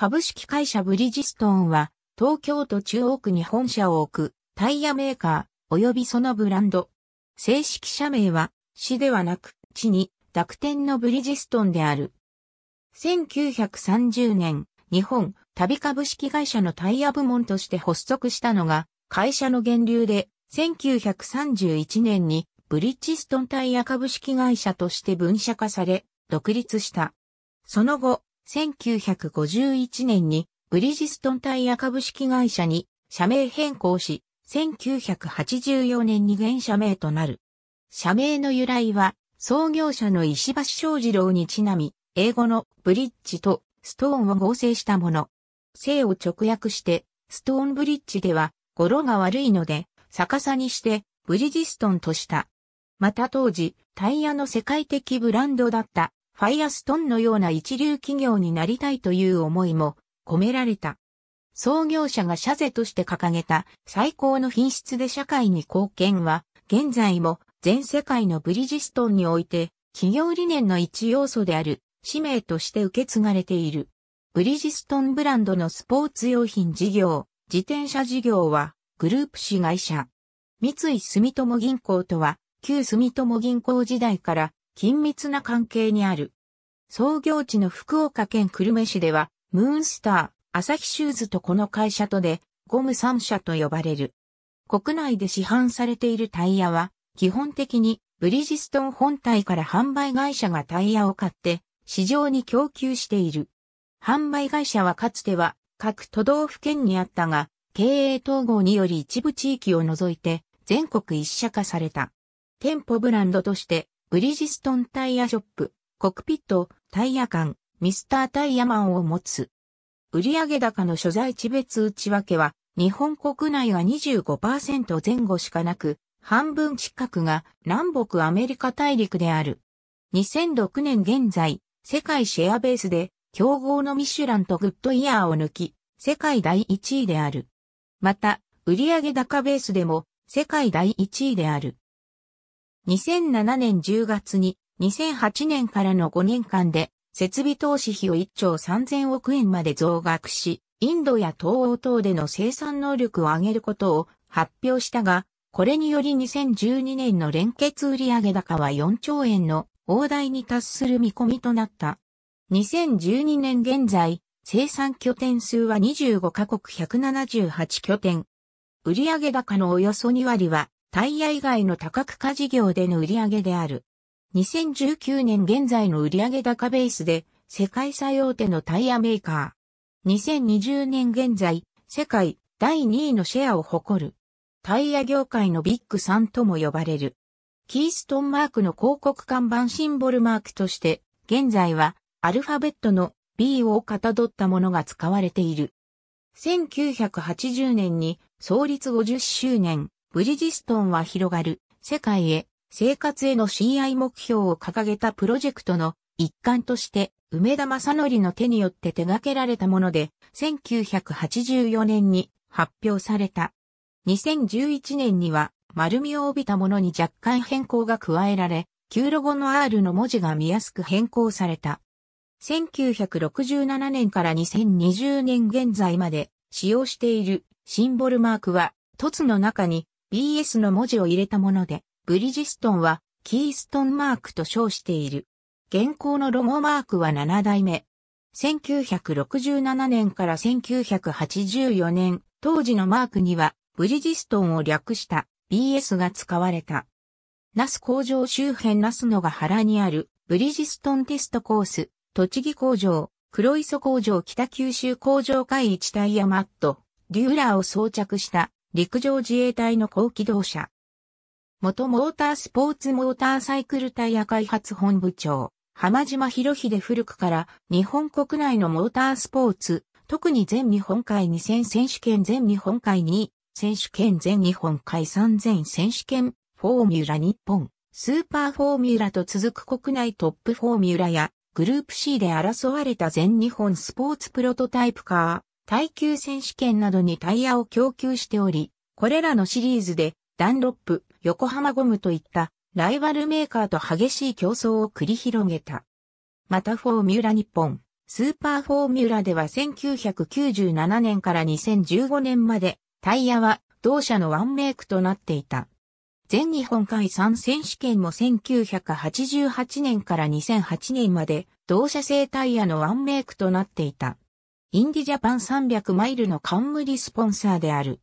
株式会社ブリヂストンは、東京都中央区に本社を置くタイヤメーカー及びそのブランド。正式社名は、市ではなく、地に濁点のブリヂストンである。1930年、日本旅株式会社のタイヤ部門として発足したのが、会社の源流で、1931年にブリヂストンタイヤ株式会社として分社化され、独立した。その後、1951年にブリヂストンタイヤ株式会社に社名変更し、1984年に現社名となる。社名の由来は、創業者の石橋正二郎にちなみ、英語のブリッジとストーンを合成したもの。性を直訳して、ストーンブリッジでは、語呂が悪いので、逆さにして、ブリヂストンとした。また当時、タイヤの世界的ブランドだった、ファイアストンのような一流企業になりたいという思いも込められた。創業者が社税として掲げた最高の品質で社会に貢献は、現在も全世界のブリヂストンにおいて、企業理念の一要素である、使命として受け継がれている。ブリヂストンブランドのスポーツ用品事業、自転車事業は、グループ子会社。三井住友銀行とは、旧住友銀行時代から緊密な関係にある。創業地の福岡県久留米市では、ムーンスター、アサヒシューズとこの会社とで、ゴム3社と呼ばれる。国内で市販されているタイヤは、基本的にブリヂストン本体から販売会社がタイヤを買って、市場に供給している。販売会社はかつては各都道府県にあったが、経営統合により一部地域を除いて全国一社化された。店舗ブランドとしてブリヂストンタイヤショップ、コクピット、タイヤ館、ミスタータイヤマンを持つ。売上高の所在地別内訳は、日本国内は25%前後しかなく、半分近くが南北アメリカ大陸である。2006年現在、世界シェアベースで、競合のミシュランとグッドイヤーを抜き、世界第1位である。また、売上高ベースでも、世界第1位である。2007年10月に2008年からの5年間で設備投資費を1兆3000億円まで増額し、インドや東欧等での生産能力を上げることを発表したが、これにより2012年の連結売上高は4兆円の大台に達する見込みとなった。2012年現在、生産拠点数は25カ国178拠点。売上高のおよそ2割はタイヤ以外の多角化事業での売上である。2019年現在の売上高ベースで、世界最大手のタイヤメーカー。2020年現在、世界第2位のシェアを誇る。タイヤ業界のビッグさんとも呼ばれる。キーストンマークの広告看板シンボルマークとして、現在はアルファベットの B をかたどったものが使われている。1980年に創立50周年、ブリヂストンは広がる世界へ生活への親愛目標を掲げたプロジェクトの一環として梅田正則の手によって手掛けられたもので1984年に発表された。2011年には丸みを帯びたものに若干変更が加えられ、旧ロゴの R の文字が見やすく変更された。1967年から2020年現在まで使用しているシンボルマークは、凸の中に BS の文字を入れたもので、ブリジストンはキーストンマークと称している。現行のロゴマークは7代目。1967年から1984年、当時のマークにはブリジストンを略した BS が使われた。ナス工場周辺ナスのが原にあるブリジストンテストコース、栃木工場、黒磯工場北九州工場会一タイヤマット、デューラーを装着した陸上自衛隊の高機動車。元モータースポーツモーターサイクルタイヤ開発本部長、浜島博秀古くから日本国内のモータースポーツ、特に全日本海2000選手権全日本海2選手権全日本海3000選手権フォーミュラ日本、スーパーフォーミュラと続く国内トップフォーミュラやグループ C で争われた全日本スポーツプロトタイプカー、耐久選手権などにタイヤを供給しており、これらのシリーズでダンロップ、横浜ゴムといったライバルメーカーと激しい競争を繰り広げた。またフォーミュラ日本、スーパーフォーミュラでは1997年から2015年までタイヤは同社のワンメイクとなっていた。全日本海産選手権も1988年から2008年まで同社製タイヤのワンメイクとなっていた。インディジャパン300マイルの冠スポンサーである。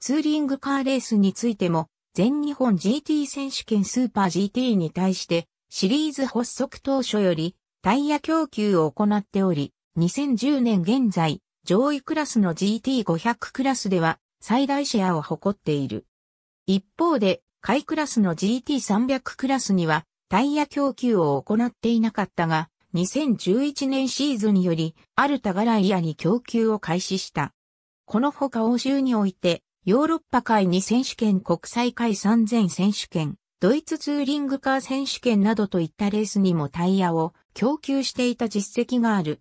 ツーリングカーレースについても、全日本 GT 選手権スーパー GT に対して、シリーズ発足当初より、タイヤ供給を行っており、2010年現在、上位クラスの GT500 クラスでは、最大シェアを誇っている。一方で、下位クラスの GT300 クラスには、タイヤ供給を行っていなかったが、2011年シーズンより、アルタガライアに供給を開始した。このほか欧州において、ヨーロッパ会2選手権国際会3000選手権、ドイツツーリングカー選手権などといったレースにもタイヤを供給していた実績がある。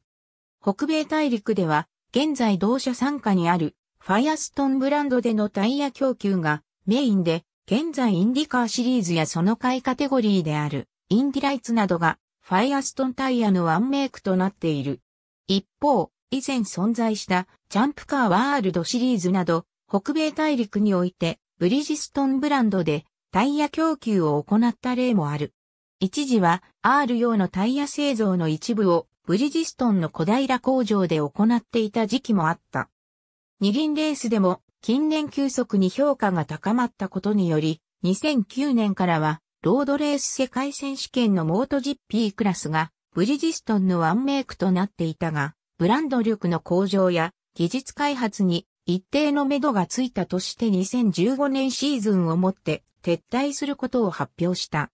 北米大陸では、現在同社参加にある、ファイアストンブランドでのタイヤ供給がメインで、現在インディカーシリーズやその回カテゴリーである、インディライツなどがファイアストンタイヤのワンメイクとなっている。一方、以前存在したジャンプカーワールドシリーズなど、北米大陸においてブリジストンブランドでタイヤ供給を行った例もある。一時は R 用のタイヤ製造の一部をブリジストンの小平工場で行っていた時期もあった。二輪レースでも近年急速に評価が高まったことにより、2009年からはロードレース世界選手権のモート GP クラスがブリヂストンのワンメイクとなっていたが、ブランド力の向上や技術開発に一定の目処がついたとして2015年シーズンをもって撤退することを発表した。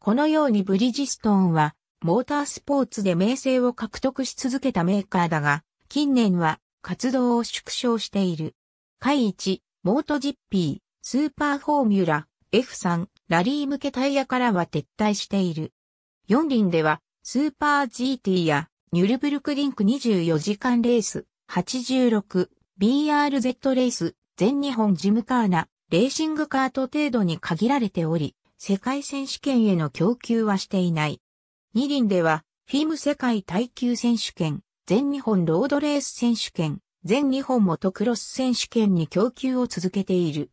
このようにブリヂストンはモータースポーツで名声を獲得し続けたメーカーだが、近年は活動を縮小している。下1、モート GP、スーパーフォーミュラ、F3 ラリー向けタイヤからは撤退している。4輪では、スーパー GT やニュルブルクリンク24時間レース、86、BRZ レース、全日本ジムカーナ、レーシングカート程度に限られており、世界選手権への供給はしていない。2輪では、フィム世界耐久選手権、全日本ロードレース選手権、全日本モトクロス選手権に供給を続けている。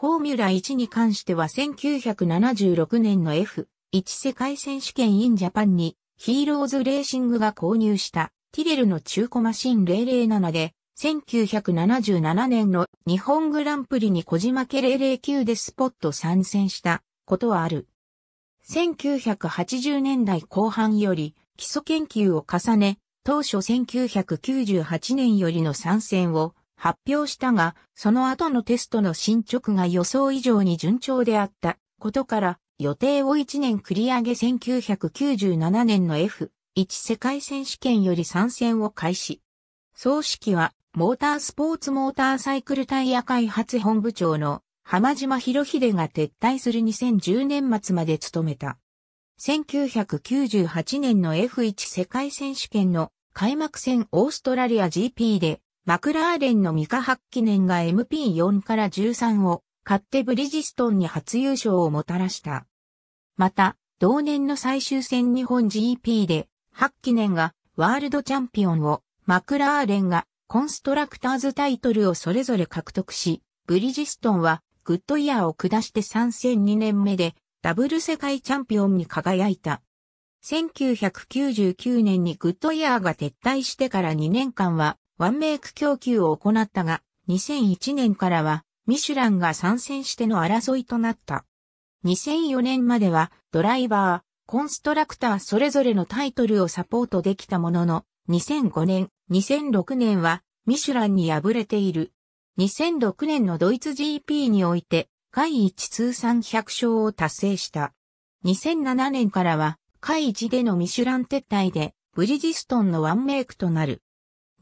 フォーミュラ1に関しては1976年の F1 世界選手権 in ジャパンにヒーローズレーシングが購入したティレルの中古マシン007で1977年の日本グランプリに小島家009でスポット参戦したことはある。1980年代後半より基礎研究を重ね、当初1998年よりの参戦を発表したが、その後のテストの進捗が予想以上に順調であったことから、予定を1年繰り上げ1997年の F1 世界選手権より参戦を開始。総式は、モータースポーツモーターサイクルタイヤ開発本部長の浜島博秀が撤退する2010年末まで務めた。1998年の F1 世界選手権の開幕戦オーストラリア GP でマクラーレンのミカ・ハッキネンが MP4 から13を買ってブリヂストンに初優勝をもたらした。また、同年の最終戦日本 GP で、ハッキネンがワールドチャンピオンを、マクラーレンがコンストラクターズタイトルをそれぞれ獲得し、ブリヂストンはグッドイヤーを下して参戦2年目で、ダブル世界チャンピオンに輝いた。1999年にグッドイヤーが撤退してから2年間は、ワンメイク供給を行ったが、2001年からは、ミシュランが参戦しての争いとなった。2004年までは、ドライバー、コンストラクターそれぞれのタイトルをサポートできたものの、2005年、2006年は、ミシュランに敗れている。2006年のドイツ GP において、海1通算100勝を達成した。2007年からは、海1でのミシュラン撤退で、ブリジストンのワンメイクとなる。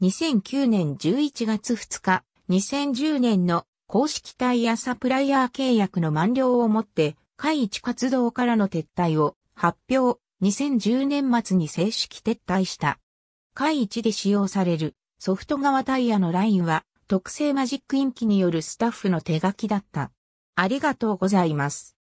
2009年11月2日、2010年の公式タイヤサプライヤー契約の満了をもって、会一活動からの撤退を発表、2010年末に正式撤退した。会一で使用されるソフト側タイヤのラインは特製マジックインキによるスタッフの手書きだった。ありがとうございます。